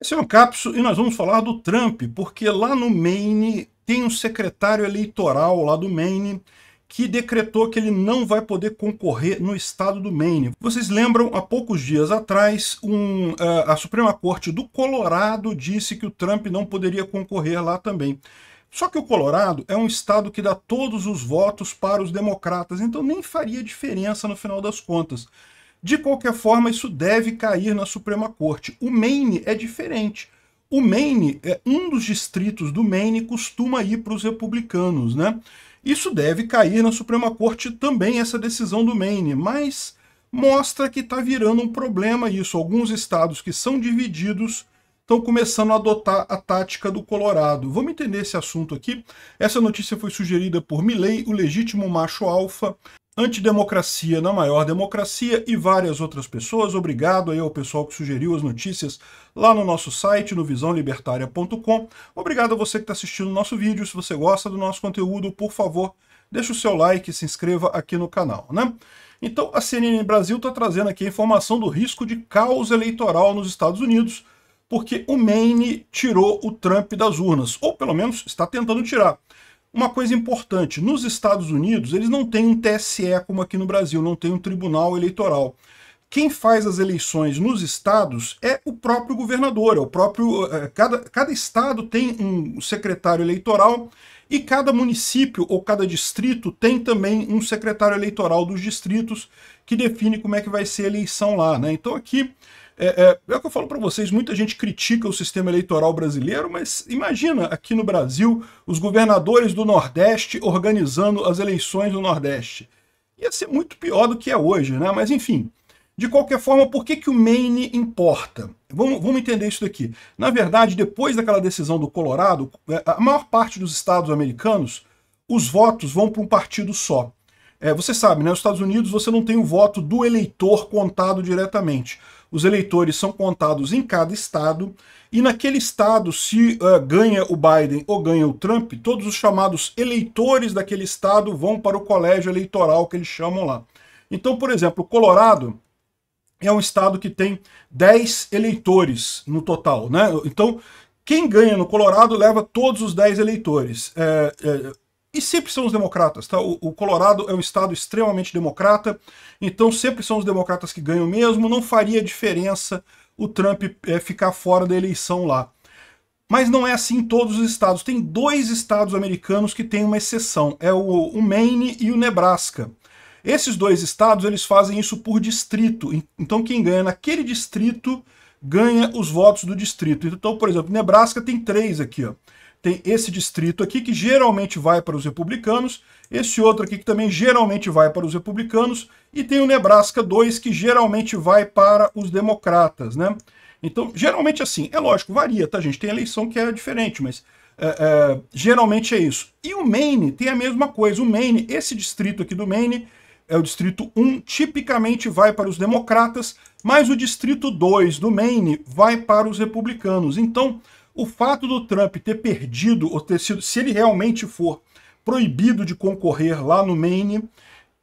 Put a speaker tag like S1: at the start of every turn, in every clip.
S1: Esse é o Capso e nós vamos falar do Trump, porque lá no Maine tem um secretário eleitoral lá do Maine que decretou que ele não vai poder concorrer no estado do Maine. Vocês lembram, há poucos dias atrás, um, eh, a Suprema Corte do Colorado disse que o Trump não poderia concorrer lá também. Só que o Colorado é um estado que dá todos os votos para os democratas, então nem faria diferença no final das contas. De qualquer forma, isso deve cair na Suprema Corte. O Maine é diferente. O Maine, é um dos distritos do Maine costuma ir para os republicanos, né? Isso deve cair na Suprema Corte também, essa decisão do Maine, mas mostra que está virando um problema isso. Alguns estados que são divididos estão começando a adotar a tática do Colorado. Vamos entender esse assunto aqui. Essa notícia foi sugerida por Milley, o legítimo macho alfa. Antidemocracia na Maior Democracia e várias outras pessoas. Obrigado aí ao pessoal que sugeriu as notícias lá no nosso site, no visãolibertaria.com. Obrigado a você que está assistindo o nosso vídeo. Se você gosta do nosso conteúdo, por favor, deixe o seu like e se inscreva aqui no canal, né? Então, a CNN Brasil está trazendo aqui a informação do risco de caos eleitoral nos Estados Unidos, porque o Maine tirou o Trump das urnas, ou pelo menos está tentando tirar. Uma coisa importante, nos Estados Unidos eles não têm um TSE como aqui no Brasil, não tem um tribunal eleitoral. Quem faz as eleições nos estados é o próprio governador, é o próprio. Eh, eh, cada, cada estado tem um secretário eleitoral e cada município ou cada distrito tem também um secretário eleitoral dos distritos que define como é que vai ser a eleição lá. Né? Então aqui é, é, é o que eu falo para vocês, muita gente critica o sistema eleitoral brasileiro, mas imagina aqui no Brasil os governadores do Nordeste organizando as eleições do Nordeste. Ia ser muito pior do que é hoje, né? Mas enfim, de qualquer forma, por que, que o Maine importa? Vamos, vamos, entender isso daqui. Na verdade, depois daquela decisão do Colorado, é, a maior parte dos estados americanos, os votos vão para um partido só. É, você sabe, né, nos Estados Unidos você não tem o voto do eleitor contado diretamente. Os eleitores são contados em cada estado, e naquele estado, se uh, ganha o Biden ou ganha o Trump, todos os chamados eleitores daquele estado vão para o colégio eleitoral que eles chamam lá. Então, por exemplo, o Colorado é um estado que tem 10 eleitores no total. Né? Então, quem ganha no Colorado leva todos os 10 eleitores. É, é, e sempre são os democratas, tá? O, o, Colorado é um estado extremamente democrata, então sempre são os democratas que ganham mesmo, não faria diferença o Trump é, ficar fora da eleição lá. Mas não é assim em todos os estados. Tem dois estados americanos que têm uma exceção, é o, o Maine e o Nebraska. Esses dois estados, eles fazem isso por distrito, então quem ganha naquele distrito ganha os votos do distrito. Então, por exemplo, Nebraska tem três aqui, ó tem esse distrito aqui que geralmente vai para os republicanos, esse outro aqui que também geralmente vai para os republicanos, e tem o Nebraska 2 que geralmente vai para os democratas, né? Então, geralmente assim, é lógico, varia, tá gente? Tem eleição que é diferente, mas é, é, geralmente é isso. E o Maine tem a mesma coisa, o Maine, esse distrito aqui do Maine, é o distrito 1, tipicamente vai para os democratas, mas o distrito 2 do Maine vai para os republicanos. Então, o fato do Trump ter perdido, ou ter sido, se ele realmente for proibido de concorrer lá no Maine,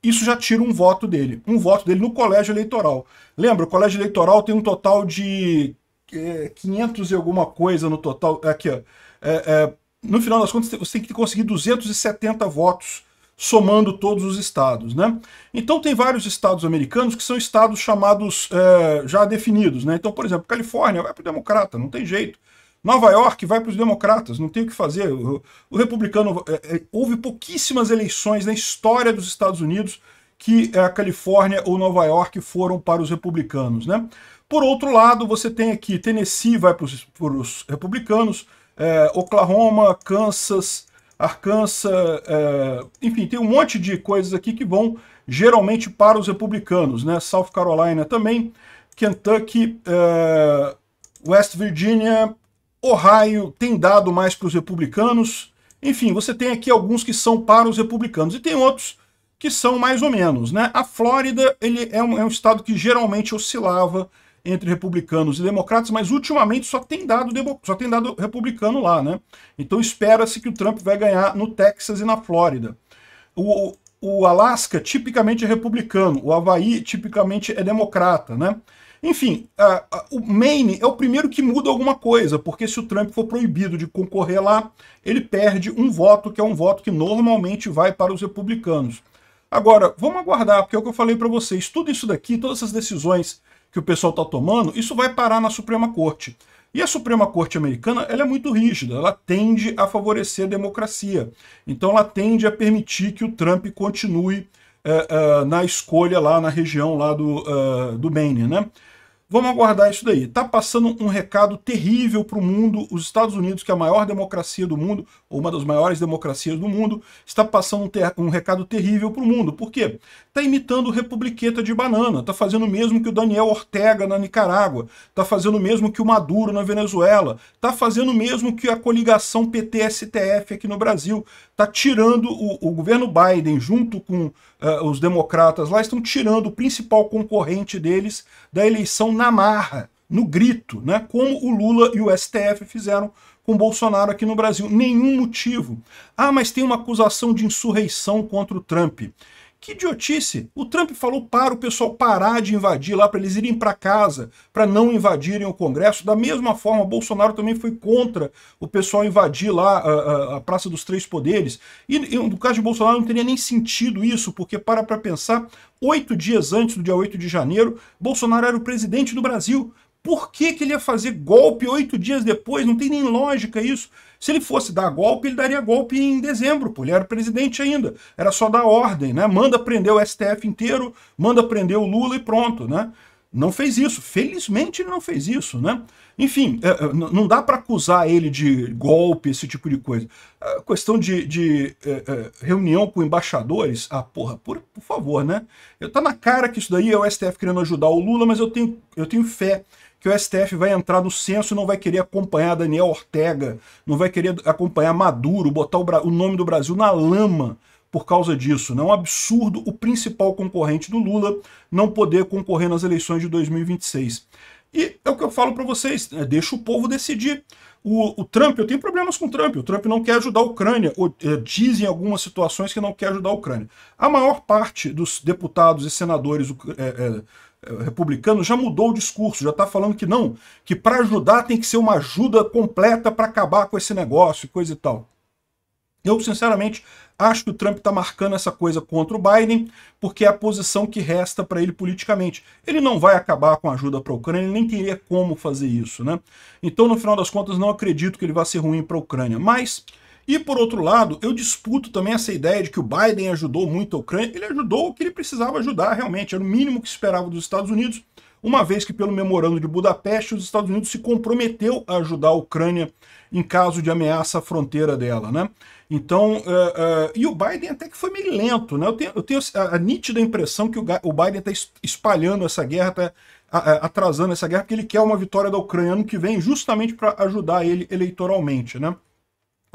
S1: isso já tira um voto dele, um voto dele no colégio eleitoral. Lembra, o colégio eleitoral tem um total de é, 500 e alguma coisa no total. Aqui, ó. É, é, no final das contas, você tem que conseguir 270 votos somando todos os estados, né? Então tem vários estados americanos que são estados chamados é, já definidos, né? Então, por exemplo, Califórnia vai para o democrata, não tem jeito. Nova York vai para os democratas, não tem o que fazer. O, o republicano. É, é, houve pouquíssimas eleições na história dos Estados Unidos que é, a Califórnia ou Nova York foram para os republicanos. Né? Por outro lado, você tem aqui Tennessee vai para os republicanos, é, Oklahoma, Kansas, Arkansas, é, enfim, tem um monte de coisas aqui que vão geralmente para os republicanos, né? South Carolina também, Kentucky, é, West Virginia, Ohio tem dado mais para os republicanos. Enfim, você tem aqui alguns que são para os republicanos e tem outros que são mais ou menos. Né? A Flórida ele é, um, é um estado que geralmente oscilava entre republicanos e democratas, mas ultimamente só tem dado, só tem dado republicano lá. Né? Então espera-se que o Trump vai ganhar no Texas e na Flórida. O, o Alasca tipicamente é republicano, o Havaí tipicamente é democrata. Né? Enfim, uh, o Maine é o primeiro que muda alguma coisa, porque se o Trump for proibido de concorrer lá, ele perde um voto, que é um voto que normalmente vai para os republicanos. Agora, vamos aguardar, porque é o que eu falei para vocês, tudo isso daqui, todas essas decisões que o pessoal está tomando, isso vai parar na Suprema Corte. E a Suprema Corte americana ela é muito rígida, ela tende a favorecer a democracia. Então ela tende a permitir que o Trump continue eh, eh, na escolha lá na região lá do, eh, do Maine, né? Vamos aguardar isso daí. Está passando um recado terrível para o mundo. Os Estados Unidos, que é a maior democracia do mundo, ou uma das maiores democracias do mundo, está passando um, um recado terrível para o mundo. Por quê? Está imitando republiqueta de banana. Está fazendo o mesmo que o Daniel Ortega na Nicarágua. Está fazendo o mesmo que o Maduro na Venezuela. Está fazendo o mesmo que a coligação PT-STF aqui no Brasil. Está tirando o, o, governo Biden, junto com uh, os democratas lá, estão tirando o principal concorrente deles da eleição na marra, no grito, né? como o Lula e o STF fizeram com Bolsonaro aqui no Brasil. Nenhum motivo. Ah, mas tem uma acusação de insurreição contra o Trump. Que idiotice! O Trump falou para o pessoal parar de invadir lá, para eles irem para casa, para não invadirem o Congresso. Da mesma forma, Bolsonaro também foi contra o pessoal invadir lá a, a, a Praça dos Três Poderes. E, e no caso de Bolsonaro não teria nem sentido isso, porque para para pensar, oito dias antes do dia 8 de janeiro, Bolsonaro era o presidente do Brasil. Por que, que ele ia fazer golpe oito dias depois? Não tem nem lógica isso. Se ele fosse dar golpe, ele daria golpe em dezembro, porque ele era presidente ainda. Era só dar ordem, né? Manda prender o STF inteiro, manda prender o Lula e pronto, né? Não fez isso. Felizmente ele não fez isso, né? Enfim, é, é, não dá para acusar ele de golpe, esse tipo de coisa. A questão de, de é, reunião com embaixadores, ah, porra, por, por favor, né? Eu tá na cara que isso daí é o STF querendo ajudar o Lula, mas eu tenho, eu tenho fé que o STF vai entrar no censo e não vai querer acompanhar Daniel Ortega, não vai querer acompanhar Maduro, botar o, o nome do Brasil na lama por causa disso. não É um absurdo o principal concorrente do Lula não poder concorrer nas eleições de 2026. E é o que eu falo para vocês, né? deixa o povo decidir. O, o, Trump, eu tenho problemas com o Trump, o Trump não quer ajudar a Ucrânia, ou, eh, dizem algumas situações que não quer ajudar a Ucrânia. A maior parte dos deputados e senadores é, é, republicano já mudou o discurso, já está falando que não, que para ajudar tem que ser uma ajuda completa para acabar com esse negócio, e coisa e tal. Eu, sinceramente, acho que o Trump está marcando essa coisa contra o Biden, porque é a posição que resta para ele politicamente. Ele não vai acabar com a ajuda para a Ucrânia, ele nem teria como fazer isso, né? Então, no final das contas, não acredito que ele vá ser ruim para a Ucrânia, mas e por outro lado, eu disputo também essa ideia de que o Biden ajudou muito a Ucrânia. Ele ajudou o que ele precisava ajudar, realmente. Era o mínimo que esperava dos Estados Unidos, uma vez que, pelo memorando de Budapeste, os Estados Unidos se comprometeu a ajudar a Ucrânia em caso de ameaça à fronteira dela, né? Então, uh, uh, e o Biden até que foi meio lento, né? Eu tenho, eu tenho a, a, nítida impressão que o, o Biden está espalhando essa guerra, está atrasando essa guerra, porque ele quer uma vitória da Ucrânia ano que vem, justamente para ajudar ele eleitoralmente, né?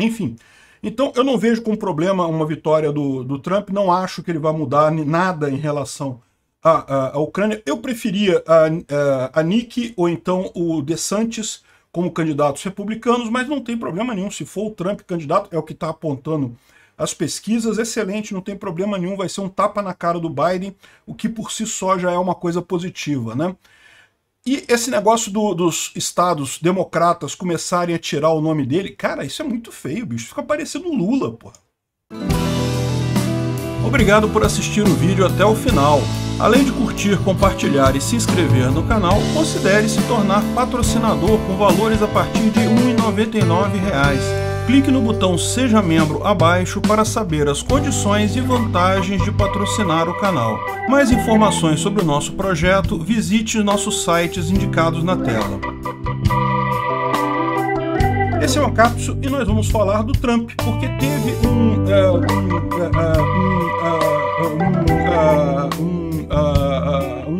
S1: Enfim, então eu não vejo como problema uma vitória do, do Trump, não acho que ele vai mudar nada em relação à, à, à Ucrânia. Eu preferia a, a, a Nick ou então o DeSantis como candidatos republicanos, mas não tem problema nenhum. Se for o Trump candidato, é o que está apontando as pesquisas, excelente, não tem problema nenhum, vai ser um tapa na cara do Biden, o que por si só já é uma coisa positiva, né? E esse negócio do, dos estados democratas começarem a tirar o nome dele, cara, isso é muito feio, bicho. Fica parecendo Lula, pô. Obrigado por assistir o vídeo até o final. Além de curtir, compartilhar e se inscrever no canal, considere se tornar patrocinador com valores a partir de R$ 1,99 clique no botão Seja Membro abaixo para saber as condições e vantagens de patrocinar o canal. Mais informações sobre o nosso projeto, visite nossos sites indicados na tela. Esse é o Ancapso e nós vamos falar do Trump, porque teve um, uh, um, uh, um, uh, um